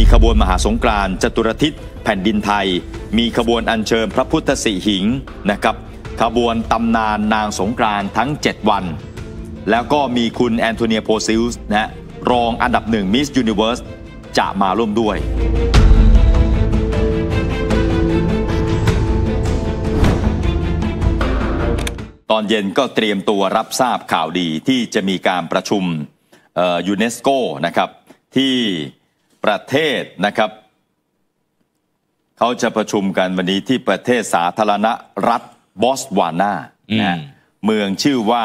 มีขบวนมหาสงกรานต์จตุรทิศแผ่นดินไทย มีขบวนอัญเชิญพระพุทธสีหิงนะครับ ขบวนตำนานนางสงกรานต์ทั้ง 7 วัน แล้วก็มีคุณแอนโทเนียโพซิลส์นะรองอันดับหนึ่งมิสยูนิเวิร์สจะมาร่วมด้วย ตอนเย็นก็เตรียมตัวรับทราบข่าวดีที่จะมีการประชุมยูเนสโกนะครับที่ประเทศนะครับ เขาจะประชุมกันวันนี้ที่ประเทศสาธารณรัฐบอสวานานะเมืองชื่อว่า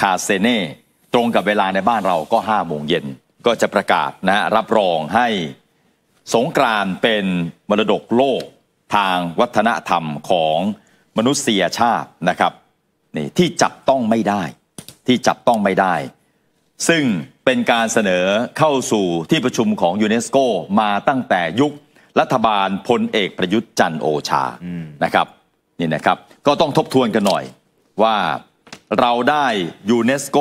คาเซเน่ตรงกับเวลาในบ้านเราก็ห้าโมงเย็นก็จะประกาศนะรับรองให้สงกรานเป็นมรดกโลกทางวัฒนธรรมของมนุษยชาตินะครับนี่ที่จับต้องไม่ได้ ที่จับต้องไม่ได้ซึ่งเป็นการเสนอเข้าสู่ที่ประชุมของยูเนสโกมาตั้งแต่ยุครัฐบาลพลเอกประยุทธ์จันโอชานะครับนี่นะครับก็ต้องทบทวนกันหน่อยว่าเราได้ยูเนสโก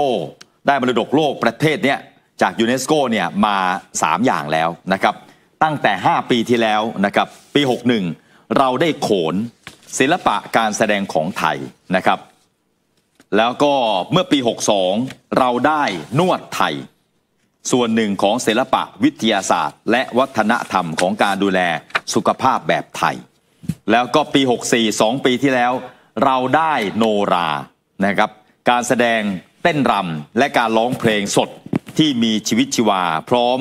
ได้มรดกโลกประเทศเนี้ยจากยูเนสโกเนี่ยมา3 อย่างแล้วนะครับ ตั้งแต่ 5 ปีที่แล้วนะครับ ปี 61 เราได้โขนศิลปะการแสดงของไทยนะครับแล้วก็เมื่อปี 62 เราได้นวดไทย ส่วนหนึ่งของศิลปะวิทยาศาสตร์ และวัฒนธรรมของการดูแลสุขภาพแบบไทย แล้วก็ปี 64 2 ปีที่แล้ว เราได้โนรานะครับการแสดงเต้นรำและการร้องเพลงสดที่มีชีวิตชีวา พร้อม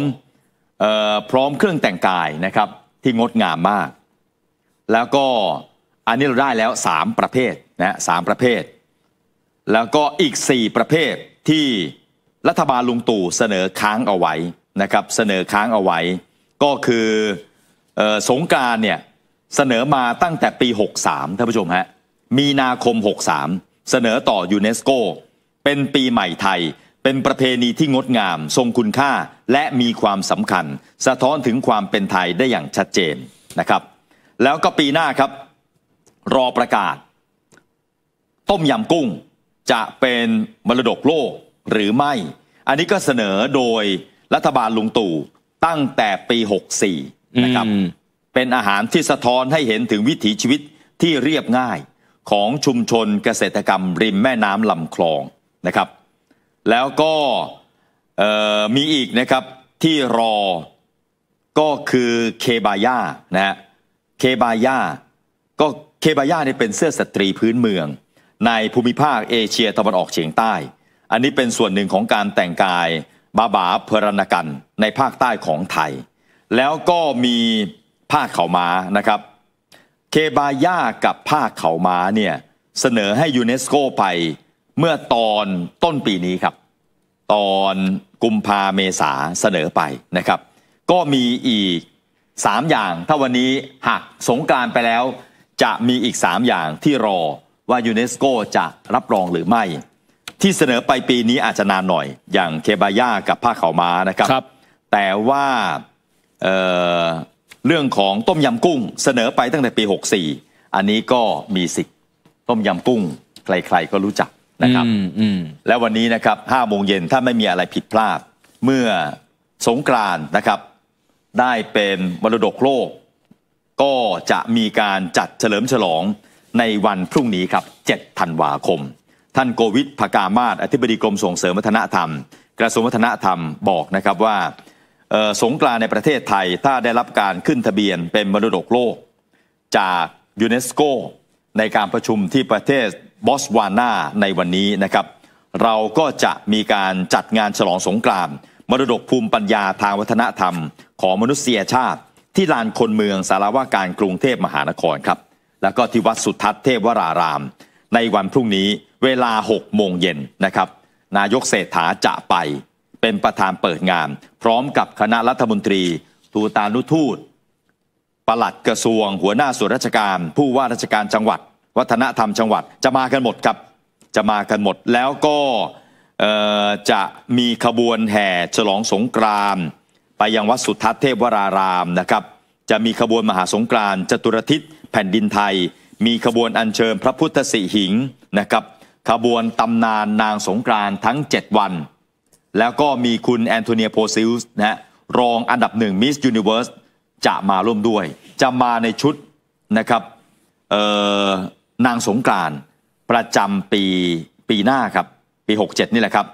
ออพร้อมเครื่องแต่งกายนะครับที่งดงามมาก แล้วก็อันนี้เราได้แล้ว 3 ประเภทนะสามประเภทแล้วก็อีก 4 ประเภทที่รัฐบาลลุงตู่เสนอค้างเอาไว้นะครับเสนอค้างเอาไว้ ก็คือสงการเนี่ยเสนอมาตั้งแต่ปี63ท่านผู้ชมฮะมีนาคม 63เสนอต่อยูเนสโกเป็นปีใหม่ไทย เป็นประเพณีที่งดงามทรงคุณค่าและมีความสำคัญ สะท้อนถึงความเป็นไทยได้อย่างชัดเจนนะครับ แล้วก็ปีหน้าครับรอประกาศต้มยำกุ้งจะเป็นมรดกโลกหรือไม่ อันนี้ก็เสนอโดยรัฐบาลลุงตู่ตั้งแต่ปี64นะครับ เป็นอาหารที่สะท้อนให้เห็นถึงวิถีชีวิตที่เรียบง่าย ของชุมชนเกษตรกรรมริมแม่น้ำลำคลองนะครับ แล้วก็มีอีกนะครับที่รอก็คือเคบาย่านะฮะเคบาย่าก็เคบาย่าเนี่ยเป็นเสื้อสตรีพื้นเมืองในภูมิภาคเอเชียตะวันออกเฉียงใต้ อันนี้เป็นส่วนหนึ่งของการแต่งกายบาบาเพรณกันในภาคใต้ของไทย แล้วก็มีผ้าเข่าม้านะครับ เคบาย่ากับผ้าเข่าม้าเนี่ยเสนอให้ยูเนสโกไปเมื่อตอนต้นปีนี้ครับ ตอนกุมภาเมษาเสนอไปนะครับ ก็มีอีก 3 อย่างถ้าวันนี้หากสงการไปแล้ว จะมีอีก3อย่างที่รอว่ายูเนสโกจะรับรองหรือไม่ ที่เสนอไปปีนี้อาจจะนานหน่อย อย่างเคบาย่ากับผ้าขาวม้านะครับรบแต่ว่าเเรื่องของต้มยำกุ้ง เสนอไปตั้งแต่ปี64อันนี้ก็มีสิทธิ์ต้มยำกุ้งใครๆก็รู้จักนะครับแล้วันนี้นะครับ5โมงเย็นถ้าไม่มีอะไรผิดพลาด เมื่อสงกรานนะครับได้เป็นมรดกโลก ก็จะมีการจัดเฉลิมฉลองในวันพรุ่งนี้ครับ 7 ธันวาคม ท่านโกวิทพกามาศอธิบดีกรมส่งเสริมวัฒนธรรม กระทรวงวัฒนธรรมบอกนะครับว่า สงกรานในประเทศไทยถ้าได้รับการขึ้นทะเบียนเป็นมรดกโลก จากยูเนสโกในการประชุมที่ประเทศบอสวานาในวันนี้นะครับ เราก็จะมีการจัดงานฉลองสงกรานมรดกภูมิปัญญาทางวัฒนธรรม ของมนุษยชาติที่ลานคนเมืองสารว่าการกรุงเทพมหานครครับแล้วก็ที่วัดสุทัศน์เทพวราราม ในวันพรุ่งนี้เวลา6โมงเย็นนะครับ นายกเศรษฐาจะไปเป็นประธานเปิดงาน พร้อมกับคณะรัฐมนตรีทูตานุทูตปลัดกระทรวงหัวหน้าส่วนราชการ ผู้ว่าราชการจังหวัด วัฒนธรรมจังหวัดจะมากันหมดครับจะมากันหมดแล้วก็จะมีขบวนแห่ฉลองสงกรานไปยังวัดสุทัศน์เทพวรารามนะครับจะมีขบวนมหาสงกรานจตุรทิศแผ่นดินไทยมีขบวนอัญเชิญพระพุทธสิหิงนะครับ ขบวนตำนานนางสงกรานทั้ง 7 วัน แล้วก็มีคุณแอนโทเนียโพซิลส์นะรองอันดับหนึ่งมิสยูนิเวิร์สจะมาร่วมด้วยจะมาในชุดนะครับนางสงกรานประจำปีปีหน้าครับปี67นี่แหละครับ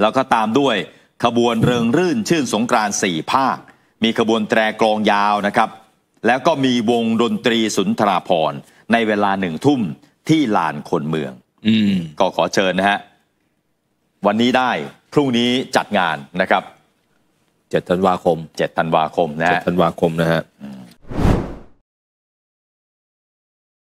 แล้วก็ตามด้วยขบวนเริงรื่นชื่นสงกรานสี่ภาค มีขบวนแตรกลองยาวนะครับแล้วก็มีวงดนตรีสุนทราพรในเวลาหนึ่งทุ่มที่ลานคนเมืองอก็ขอเชิญนะฮะวันนี้ได้ พรุ่งนี้จัดงานนะครับเจ็ดธันวาคมเจ็ดธันวาคมนะฮะเจ็ดธันวาคมนะฮะ